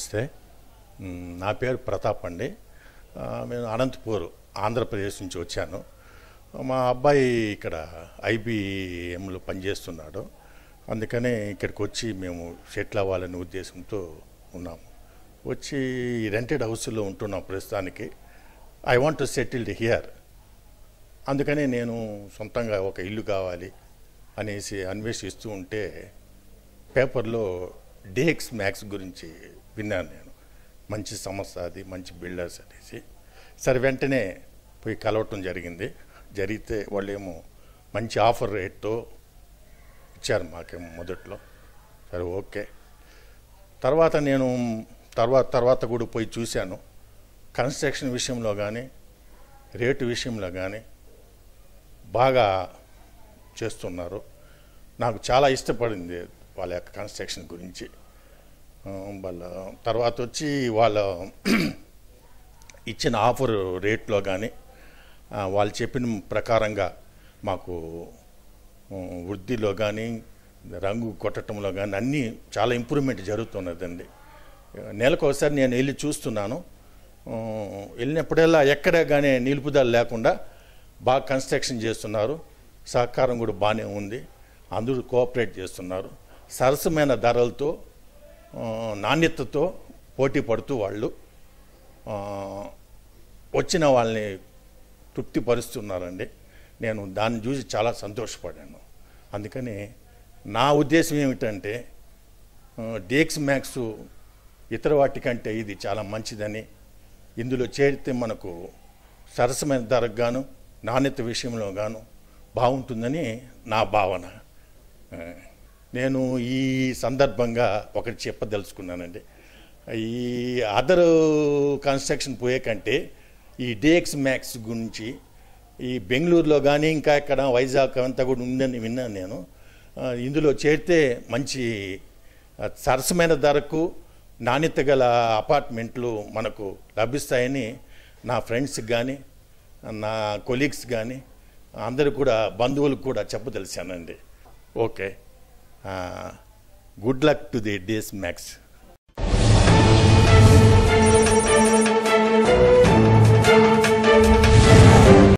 నమస్తే నా పేరు ప్రతాప్ అండి నేను అనంతపూర్ ఆంధ్రప్రదేశ్ నుంచి వచ్చాను మా అబ్బాయి ఇక్కడ ఐబిఎంలో పనిచేస్తున్నాడు అందుకనే ఇక్కడికి వచ్చి మేము సెటిల్ అవ్వాలనే ఉద్దేశంతో ఉన్నాము వచ్చి రెంటెడ్ హౌస్లో ఉంటున్నాం ప్రస్తుతానికి I want to settled here అందుకనే నేను సొంతంగా ఒక ఇల్లు కావాలి అనేసి అన్వేషిస్తూ ఉంటే పేపర్లో డేక్స్ మ్యాక్స్ గురించి విన్నాను నేను మంచి సంస్థ అది మంచి బిల్డర్స్ అనేసి సరే వెంటనే పోయి కలవటం జరిగింది జరిగితే వాళ్ళేమో మంచి ఆఫర్ రేట్తో ఇచ్చారు మాకేమో మొదట్లో సరే ఓకే తర్వాత నేను తర్వాత తర్వాత కూడా పోయి చూశాను కన్స్ట్రక్షన్ విషయంలో కానీ రేటు విషయంలో కానీ బాగా చేస్తున్నారు నాకు చాలా ఇష్టపడింది వాళ్ళ యొక్క కన్స్ట్రక్షన్ గురించి వాళ్ళ తర్వాత వచ్చి వాళ్ళ ఇచ్చిన ఆఫర్ రేట్లో కానీ వాళ్ళు చెప్పిన ప్రకారంగా మాకు వృద్ధిలో కానీ రంగు కొట్టడంలో కానీ అన్నీ చాలా ఇంప్రూవ్మెంట్ జరుగుతున్నదండి నెలకు ఒకసారి నేను వెళ్ళి చూస్తున్నాను వెళ్ళినప్పుడల్లా ఎక్కడ కానీ నిలుపుదల లేకుండా బాగా కన్స్ట్రక్షన్ చేస్తున్నారు సహకారం కూడా బాగానే ఉంది అందరూ కోఆపరేట్ చేస్తున్నారు సరసమైన ధరలతో నాణ్యతతో పోటీ పడుతూ వాళ్ళు వచ్చిన వాళ్ళని తృప్తిపరుస్తున్నారండి నేను దాన్ని చూసి చాలా సంతోషపడాను అందుకని నా ఉద్దేశం ఏమిటంటే డేక్స్ మ్యాక్స్ ఇతర వాటి కంటే ఇది చాలా మంచిదని ఇందులో చేరితే మనకు సరసమైన ధరకు గాను నాణ్యత విషయంలో గాను బాగుంటుందని నా భావన నేను ఈ సందర్భంగా ఒకటి చెప్పదలుచుకున్నానండి ఈ అదర్ కన్స్ట్రక్షన్ పోయే కంటే ఈ డిఎక్స్ మ్యాక్స్ గురించి ఈ బెంగళూరులో కానీ ఇంకా ఇక్కడ వైజాగ్ అంతా కూడా ఉందని విన్నాను నేను ఇందులో చేరితే మంచి సరసమైన ధరకు నాణ్యత గల అపార్ట్మెంట్లు మనకు లభిస్తాయని నా ఫ్రెండ్స్ కానీ నా కొలీగ్స్ కానీ అందరు కూడా బంధువులకు కూడా చెప్పదలిచానండి okay Uh, good luck to the DS Max.